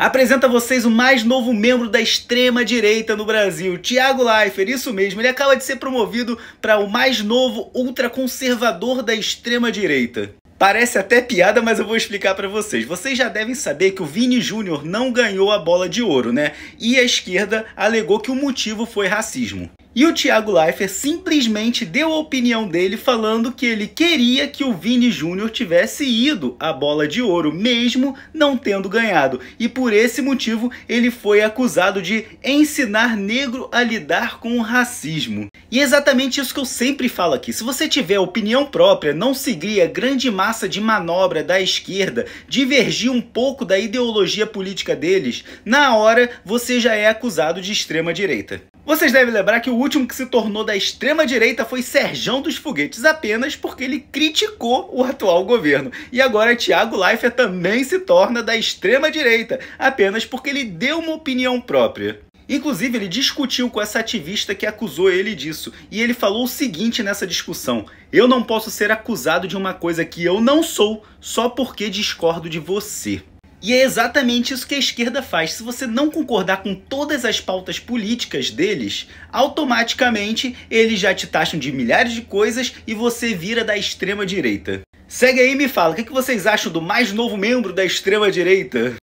Apresenta a vocês o mais novo membro da extrema direita no Brasil, Tiago Leifert. Isso mesmo, ele acaba de ser promovido para o mais novo ultraconservador da extrema direita. Parece até piada, mas eu vou explicar para vocês. Vocês já devem saber que o Vini Júnior não ganhou a bola de ouro, né? E a esquerda alegou que o motivo foi racismo. E o Thiago Leifert simplesmente deu a opinião dele falando que ele queria que o Vini Júnior tivesse ido à bola de ouro, mesmo não tendo ganhado. E por esse motivo ele foi acusado de ensinar negro a lidar com o racismo. E é exatamente isso que eu sempre falo aqui. Se você tiver opinião própria, não seguir a grande massa de manobra da esquerda, divergir um pouco da ideologia política deles, na hora você já é acusado de extrema direita. Vocês devem lembrar que o último que se tornou da extrema-direita foi Serjão dos Foguetes, apenas porque ele criticou o atual governo. E agora Tiago Leifert também se torna da extrema-direita, apenas porque ele deu uma opinião própria. Inclusive, ele discutiu com essa ativista que acusou ele disso. E ele falou o seguinte nessa discussão: Eu não posso ser acusado de uma coisa que eu não sou só porque discordo de você. E é exatamente isso que a esquerda faz. Se você não concordar com todas as pautas políticas deles, automaticamente eles já te taxam de milhares de coisas e você vira da extrema direita. Segue aí e me fala, o que vocês acham do mais novo membro da extrema direita?